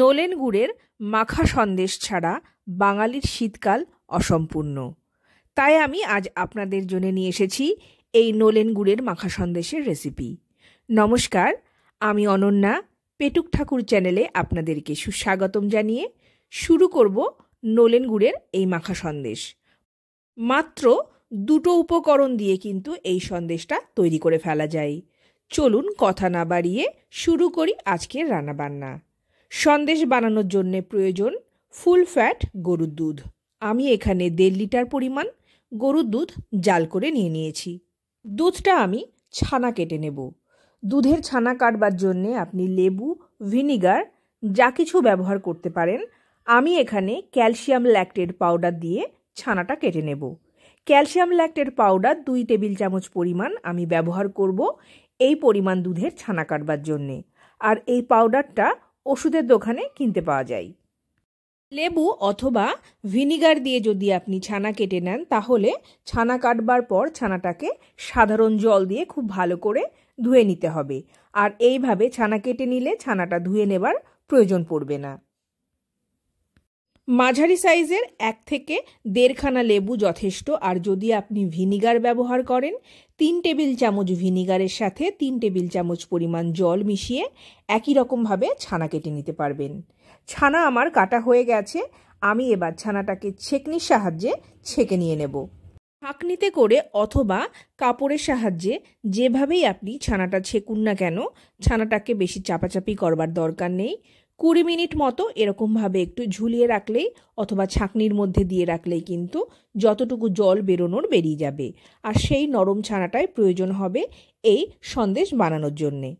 নোলেন গুড়ের মাখা সন্দেশ ছাড়া বাঙালির শীতকাল অসম্পূর্ণ তাই আমি আজ আপনাদের জন্য নিয়ে এসেছি এই নোলেন গুড়ের মাখা সন্দেশের রেসিপি নমস্কার আমি অনন্যা পেটুক ঠাকুর চ্যানেলে আপনাদেরকে সুস্বাগতম জানিয়ে শুরু করব নোলেন গুড়ের এই মাখা সন্দেশ মাত্র দুটো উপকরণ দিয়ে কিন্তু এই সন্দেশটা তৈরি করে ফেলা যায় চলুন কথা না বাড়িয়ে শুরু করি আজকের রান্নাবান্না সন্দেশ বানানোর জন্যে প্রয়োজন ফুল ফ্যাট গরুর দুধ আমি এখানে দেড় লিটার পরিমাণ গরুর দুধ জাল করে নিয়ে নিয়েছি দুধটা আমি ছানা কেটে নেব দুধের ছানা কাটবার জন্যে আপনি লেবু ভিনিগার যা কিছু ব্যবহার করতে পারেন আমি এখানে ক্যালসিয়াম ল্যাকটেড পাউডার দিয়ে ছানাটা কেটে নেব ক্যালসিয়াম ল্যাকটেড পাউডার দুই টেবিল চামচ পরিমাণ আমি ব্যবহার করব এই পরিমাণ দুধের ছানা কাটবার জন্যে আর এই পাউডারটা ওষুধের দোকানে কিনতে পাওয়া যায় লেবু অথবা ভিনিগার দিয়ে যদি আপনি ছানা কেটে নেন তাহলে ছানা কাটবার পর ছানাটাকে সাধারণ জল দিয়ে খুব ভালো করে ধুয়ে নিতে হবে আর এইভাবে ছানা কেটে নিলে ছানাটা ধুয়ে নেবার প্রয়োজন পড়বে না মাঝারি সাইজের এক থেকে দেড়খানা লেবু যথেষ্ট আর যদি আপনি ভিনিগার ব্যবহার করেন তিন টেবিল চামচ ভিনিগারের সাথে তিন টেবিল চামচ পরিমাণ জল মিশিয়ে একই রকমভাবে ছানা কেটে নিতে পারবেন ছানা আমার কাটা হয়ে গেছে আমি এবার ছানাটাকে ছেঁকনির সাহায্যে ছেঁকে নিয়ে নেব ছাঁকনিতে করে অথবা কাপড়ের সাহায্যে যেভাবেই আপনি ছানাটা ছেঁকুন না কেন ছানাটাকে বেশি চাপাচাপি করবার দরকার নেই কুড়ি মিনিট মতো এরকমভাবে একটু ঝুলিয়ে রাখলেই অথবা ছাঁকনির মধ্যে দিয়ে রাখলেই কিন্তু যতটুকু জল বেরোনোর বেরিয়ে যাবে আর সেই নরম ছানাটাই প্রয়োজন হবে এই সন্দেশ বানানোর জন্যে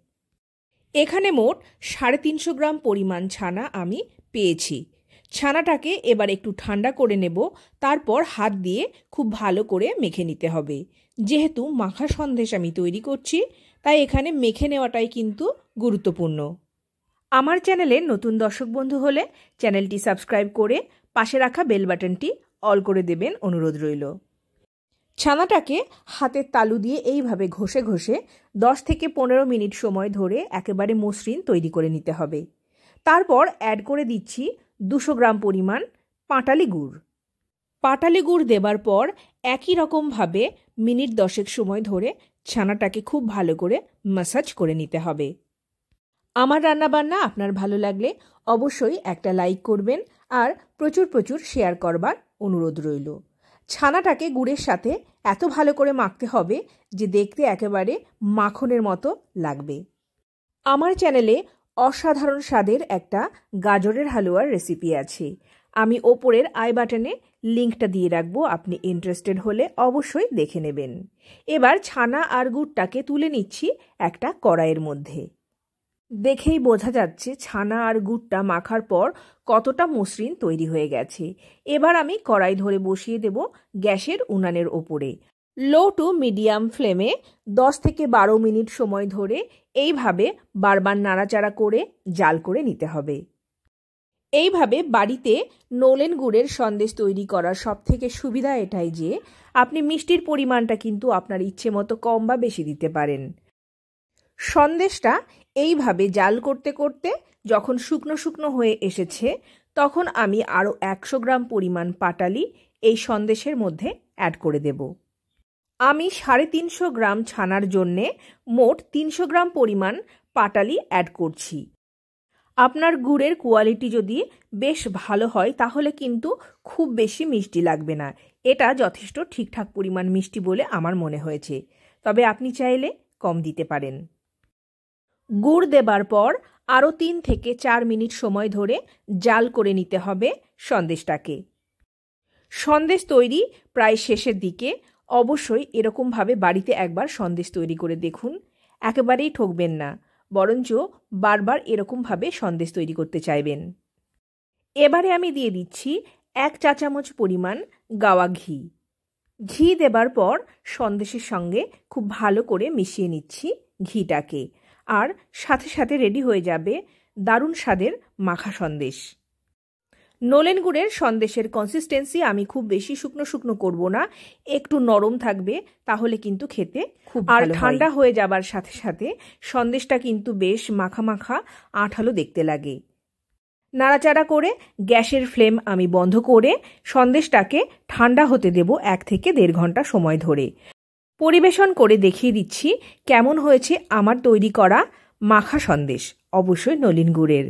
এখানে মোট সাড়ে তিনশো গ্রাম পরিমাণ ছানা আমি পেয়েছি ছানাটাকে এবার একটু ঠান্ডা করে নেব তারপর হাত দিয়ে খুব ভালো করে মেখে নিতে হবে যেহেতু মাখা সন্দেশ আমি তৈরি করছি তাই এখানে মেখে নেওয়াটাই কিন্তু গুরুত্বপূর্ণ আমার চ্যানেলে নতুন দর্শক বন্ধু হলে চ্যানেলটি সাবস্ক্রাইব করে পাশে রাখা বেল বাটনটি অল করে দেবেন অনুরোধ রইল ছানাটাকে হাতের তালু দিয়ে এইভাবে ঘষে ঘষে দশ থেকে পনেরো মিনিট সময় ধরে একেবারে মসৃণ তৈরি করে নিতে হবে তারপর অ্যাড করে দিচ্ছি দুশো গ্রাম পরিমাণ পাটালি গুড় পাটালি গুড় দেবার পর একই রকমভাবে মিনিট দশেক সময় ধরে ছানাটাকে খুব ভালো করে ম্যাসাজ করে নিতে হবে আমার রান্নাবান্না আপনার ভালো লাগলে অবশ্যই একটা লাইক করবেন আর প্রচুর প্রচুর শেয়ার করবার অনুরোধ রইল ছানাটাকে গুড়ের সাথে এত ভালো করে মাখতে হবে যে দেখতে একেবারে মাখনের মতো লাগবে আমার চ্যানেলে অসাধারণ স্বাদের একটা গাজরের হালুয়ার রেসিপি আছে আমি ওপরের আই বাটনে লিঙ্কটা দিয়ে রাখবো আপনি ইন্টারেস্টেড হলে অবশ্যই দেখে নেবেন এবার ছানা আর গুড়টাকে তুলে নিচ্ছি একটা কড়াইয়ের মধ্যে দেখেই বোঝা যাচ্ছে ছানা আর গুড়টা মাখার পর কতটা মসৃণ তৈরি হয়ে গেছে এবার আমি কড়াই ধরে বসিয়ে দেব গ্যাসের উনানের ওপরে লো টু মিডিয়াম ফ্লেমে দশ থেকে বারো মিনিট সময় ধরে এইভাবে বারবার নাড়াচাড়া করে জাল করে নিতে হবে এইভাবে বাড়িতে নোলেন গুড়ের সন্দেশ তৈরি করার সবথেকে সুবিধা এটাই যে আপনি মিষ্টির পরিমাণটা কিন্তু আপনার ইচ্ছে মতো কম বা বেশি দিতে পারেন সন্দেশটা এইভাবে জাল করতে করতে যখন শুকনো শুকনো হয়ে এসেছে তখন আমি আরও একশো গ্রাম পরিমাণ পাটালি এই সন্দেশের মধ্যে অ্যাড করে দেব আমি সাড়ে তিনশো গ্রাম ছানার জন্যে মোট তিনশো গ্রাম পরিমাণ পাটালি অ্যাড করছি আপনার গুড়ের কোয়ালিটি যদি বেশ ভালো হয় তাহলে কিন্তু খুব বেশি মিষ্টি লাগবে না এটা যথেষ্ট ঠিকঠাক পরিমাণ মিষ্টি বলে আমার মনে হয়েছে তবে আপনি চাইলে কম দিতে পারেন গুড় দেবার পর আরও তিন থেকে চার মিনিট সময় ধরে জাল করে নিতে হবে সন্দেশটাকে সন্দেশ তৈরি প্রায় শেষের দিকে অবশ্যই এরকমভাবে বাড়িতে একবার সন্দেশ তৈরি করে দেখুন একেবারেই ঠকবেন না বরঞ্চ বারবার এরকমভাবে সন্দেশ তৈরি করতে চাইবেন এবারে আমি দিয়ে দিচ্ছি এক চা চামচ পরিমাণ গাওয়া ঘি ঘি দেবার পর সন্দেশের সঙ্গে খুব ভালো করে মিশিয়ে নিচ্ছি ঘিটাকে আর সাথে সাথে রেডি হয়ে যাবে দারুণ স্বাদের মাখা সন্দেশ নলেন গুড়ের সন্দেশের কনসিস্টেন্সি আমি খুব বেশি শুকনো শুকনো করব না একটু নরম থাকবে তাহলে কিন্তু খেতে খুব আর ঠান্ডা হয়ে যাবার সাথে সাথে সন্দেশটা কিন্তু বেশ মাখা মাখা আঠালো দেখতে লাগে নাড়াচাড়া করে গ্যাসের ফ্লেম আমি বন্ধ করে সন্দেশটাকে ঠান্ডা হতে দেব এক থেকে দেড় ঘন্টা সময় ধরে পরিবেশন করে দেখিয়ে দিচ্ছি কেমন হয়েছে আমার তৈরি করা মাখা সন্দেশ অবশ্যই নলিন গুড়ের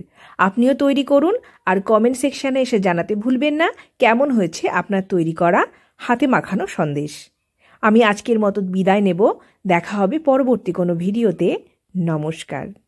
আপনিও তৈরি করুন আর কমেন্ট সেকশানে এসে জানাতে ভুলবেন না কেমন হয়েছে আপনার তৈরি করা হাতে মাখানো সন্দেশ আমি আজকের মতো বিদায় নেব দেখা হবে পরবর্তী কোনো ভিডিওতে নমস্কার